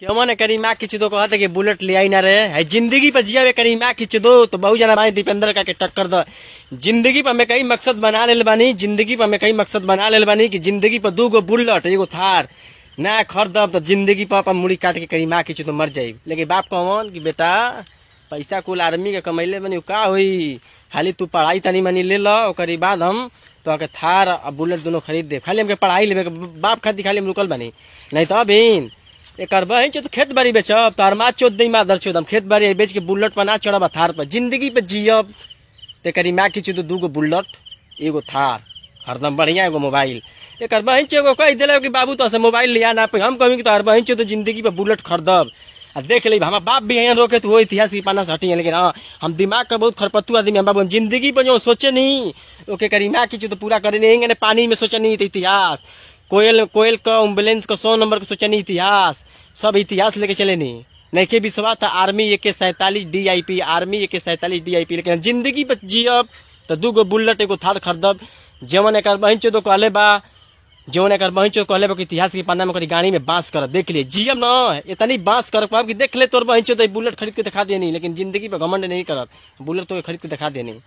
क्यों मन करीमा खींच दो कहा था कि बुलेट ले आई ना रहे है जिंदगी पर जिया करीमा खींच दो तो बहुत जाना भाई दीपेंद्र का के टक्कर दो जिंदगी पर हमें कई मकसद बना ले बानी जिंदगी पर हमें कई मकसद बना ले बानी कि जिंदगी पर दू गो बुलेट एगो थार ना खर दब तो जिंदगी पर अपन मुड़ी काट के करीमा खींच तो मर जाये लेकिन बाप कहन कि बेटा पैसा कुल आर्मी के कमैले बनी का हुई खाली तू पढ़ाई तनी मनी ले लो और बाद हम तो थार और बुलेट दोनों खरीद दे खाली हमके पढ़ाई ले बाप खाती खाली हम रुकल बनी नहीं तो अभी एक तो खेत बाड़ी बेचब तो अरमा चोत दी माँ दर तो हम खेत बाड़ी बेच के बुलेट पर ना चढ़ब थार पर जिंदगी पर जियब ते करी माँ की खींची दू गो बुलेट एगो थार हरदम बढ़िया एगो मोबाइल एक बहन एगो कह दिल कि बाबू तो से मोबाइल लिया ना पे हम कहेंगे तो अरबा तो जिंदगी पर बुलेट खरीदब आ देख ले हमारा बाप भी एहन रोके तो इतिहास की पाना से हटी लेकिन हाँ हम दिमाग का बहुत खरपत्तू आदमी हम बाबू जिंदगी पर जो सोचे नहीं ओके करी माँ की तो पूरा करे नहीं पानी में सोचे नहीं तो इतिहास कोयल कोयल का एम्बुलेंस का सौ नंबर का सोचा इतिहास सब इतिहास लेके चले नहीं नहीं के विश्वास था आर्मी तो एक सैंतालीस डी आई पी आर्मी एक सैंतालीस डी आई पी लेकिन जिंदगी जियब तो दू गो बुलेट एगो थार खरीदब जवन एक बहन चो तो कहले बा जवन एक बहन चो कहले बा कि इतिहास के पाना में गाड़ी में बांस कर देख लिए जियब ना इतनी बांस कर पाब कि देख ले तोर बहन चो तो बुलेट खरीद के दिखा देनी लेकिन जिंदगी पर घमंड नहीं करब बुलेट तो खरीद के दिखा देनी